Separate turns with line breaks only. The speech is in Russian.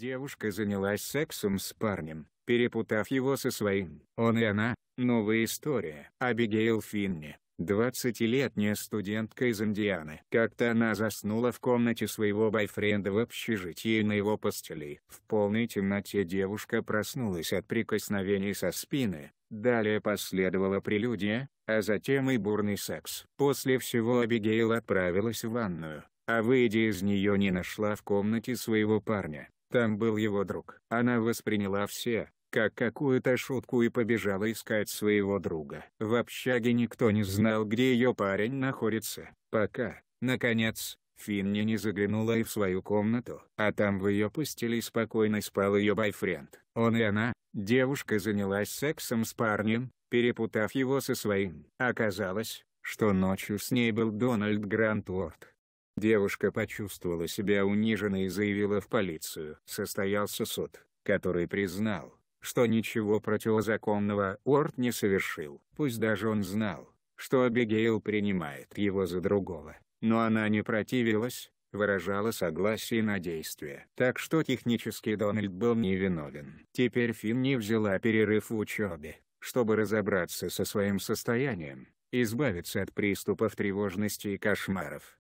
Девушка занялась сексом с парнем, перепутав его со своим. Он и она. Новая история. Абигейл Финни. 20-летняя студентка из Индианы. Как-то она заснула в комнате своего бойфренда в общежитии на его постели. В полной темноте девушка проснулась от прикосновений со спины. Далее последовало прелюдия, а затем и бурный секс. После всего Абигейл отправилась в ванную, а выйдя из нее не нашла в комнате своего парня. Там был его друг. Она восприняла все, как какую-то шутку и побежала искать своего друга. В общаге никто не знал, где ее парень находится, пока, наконец, Финни не заглянула и в свою комнату. А там в ее постели спокойно спал ее бойфренд. Он и она, девушка занялась сексом с парнем, перепутав его со своим. Оказалось, что ночью с ней был Дональд Грантворд. Девушка почувствовала себя униженной и заявила в полицию. Состоялся суд, который признал, что ничего противозаконного Уорд не совершил. Пусть даже он знал, что Абигейл принимает его за другого. Но она не противилась, выражала согласие на действия. Так что технически Дональд был невиновен. Теперь Финни взяла перерыв в учебе, чтобы разобраться со своим состоянием, избавиться от приступов тревожности и
кошмаров.